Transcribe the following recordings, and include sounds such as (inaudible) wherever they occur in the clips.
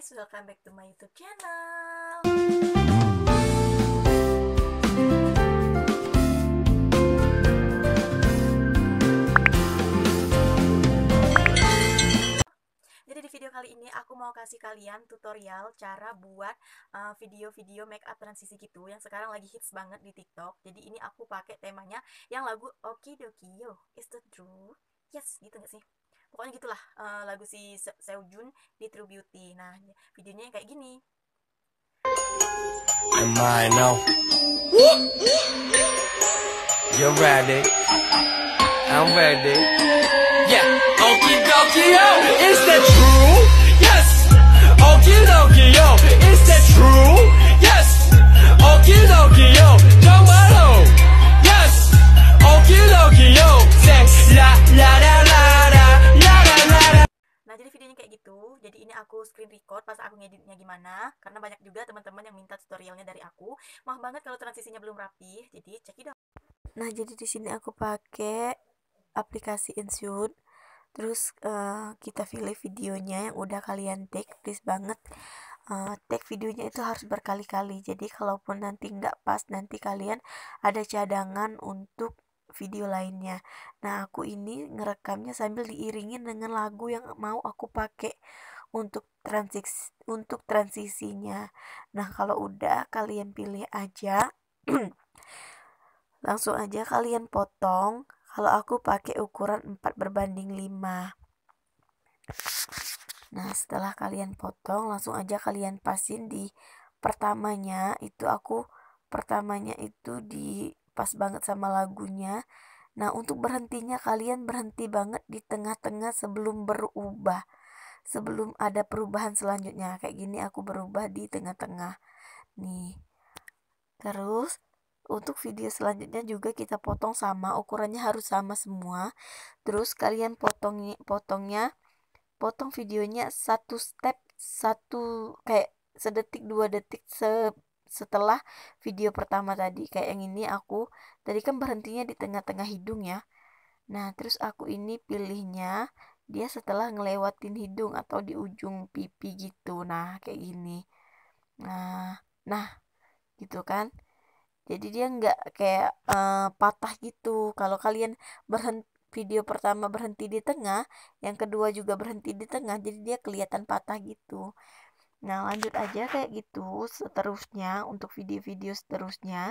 guys, welcome back to my YouTube channel. Jadi di video kali ini aku mau kasih kalian tutorial cara buat eh, video-video uh, make up transisi gitu yang sekarang lagi hits banget di TikTok. Jadi ini aku pakai temanya yang lagu Okidoki Yo, is the true? Yes, gitu gak sih? pokoknya gitulah uh, lagu si Seojun di True Beauty nah videonya kayak gini Am I now? You're ready. I'm ready. Yeah, okie dokie yo, is that true? Yes. Okie dokie yo, is that true? Yes. Okie dokie. aku ngeditnya gimana karena banyak juga teman-teman yang minta tutorialnya dari aku maaf banget kalau transisinya belum rapi jadi cekidot nah jadi di sini aku pakai aplikasi Insude terus uh, kita pilih videonya yang udah kalian take please banget uh, take videonya itu harus berkali-kali jadi kalaupun nanti nggak pas nanti kalian ada cadangan untuk video lainnya nah aku ini ngerekamnya sambil diiringin dengan lagu yang mau aku pakai untuk transisi untuk transisinya. Nah, kalau udah kalian pilih aja (clears throat) langsung aja kalian potong. Kalau aku pakai ukuran 4 berbanding 5. Nah, setelah kalian potong, langsung aja kalian pasin di pertamanya. Itu aku pertamanya itu di pas banget sama lagunya. Nah, untuk berhentinya kalian berhenti banget di tengah-tengah sebelum berubah sebelum ada perubahan selanjutnya kayak gini aku berubah di tengah-tengah nih terus untuk video selanjutnya juga kita potong sama ukurannya harus sama semua terus kalian potong potongnya potong videonya satu step satu kayak sedetik dua detik se setelah video pertama tadi kayak yang ini aku tadi kan berhentinya di tengah-tengah hidung ya nah terus aku ini pilihnya dia setelah ngelewatin hidung atau di ujung pipi gitu nah kayak gini nah nah gitu kan jadi dia nggak kayak uh, patah gitu kalau kalian berhenti video pertama berhenti di tengah yang kedua juga berhenti di tengah jadi dia kelihatan patah gitu nah lanjut aja kayak gitu seterusnya untuk video-video seterusnya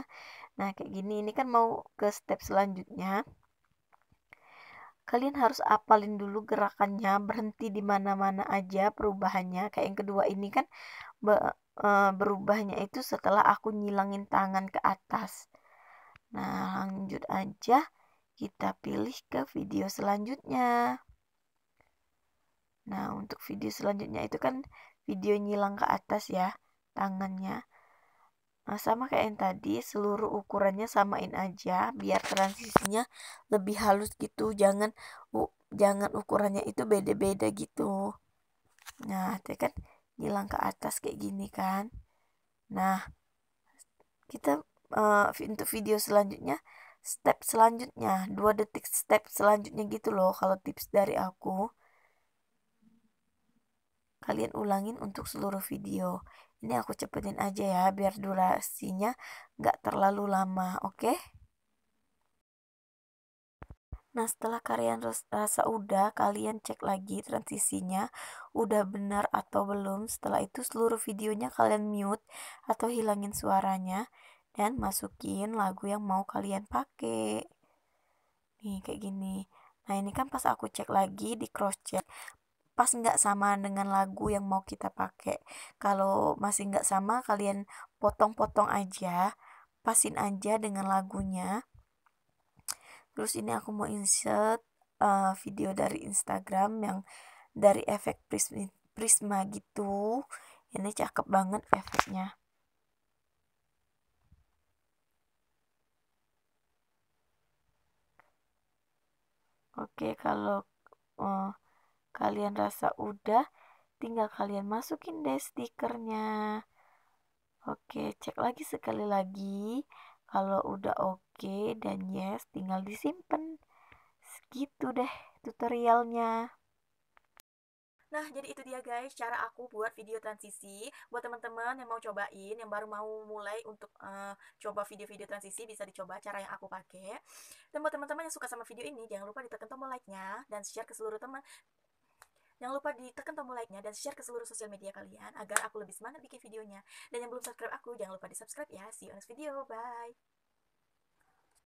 nah kayak gini ini kan mau ke step selanjutnya kalian harus apalin dulu gerakannya berhenti di mana-mana aja perubahannya kayak yang kedua ini kan be, e, berubahnya itu setelah aku nyilangin tangan ke atas nah lanjut aja kita pilih ke video selanjutnya nah untuk video selanjutnya itu kan video nyilang ke atas ya tangannya Nah, sama kayak yang tadi, seluruh ukurannya samain aja biar transisinya lebih halus gitu. Jangan u, jangan ukurannya itu beda-beda gitu. Nah, tadi kan nyilang ke atas kayak gini kan. Nah, kita uh, untuk video selanjutnya step selanjutnya, dua detik step selanjutnya gitu loh kalau tips dari aku kalian ulangin untuk seluruh video. Ini aku cepetin aja ya, biar durasinya nggak terlalu lama, oke? Okay? Nah, setelah kalian rasa udah, kalian cek lagi transisinya udah benar atau belum. Setelah itu seluruh videonya kalian mute atau hilangin suaranya dan masukin lagu yang mau kalian pakai. Nih, kayak gini. Nah, ini kan pas aku cek lagi di cross check, pas nggak sama dengan lagu yang mau kita pakai kalau masih nggak sama kalian potong-potong aja pasin aja dengan lagunya terus ini aku mau insert uh, video dari Instagram yang dari efek prisma, prisma gitu ini cakep banget efeknya oke kalau uh, kalian rasa udah tinggal kalian masukin deh stikernya oke cek lagi sekali lagi kalau udah oke dan yes tinggal disimpan segitu deh tutorialnya Nah, jadi itu dia guys cara aku buat video transisi. Buat teman-teman yang mau cobain, yang baru mau mulai untuk uh, coba video-video transisi, bisa dicoba cara yang aku pakai. Dan buat teman-teman yang suka sama video ini, jangan lupa ditekan tombol like-nya dan share ke seluruh teman Jangan lupa ditekan tombol like-nya dan share ke seluruh sosial media kalian agar aku lebih semangat bikin videonya. Dan yang belum subscribe aku, jangan lupa di-subscribe ya. See you next video. Bye.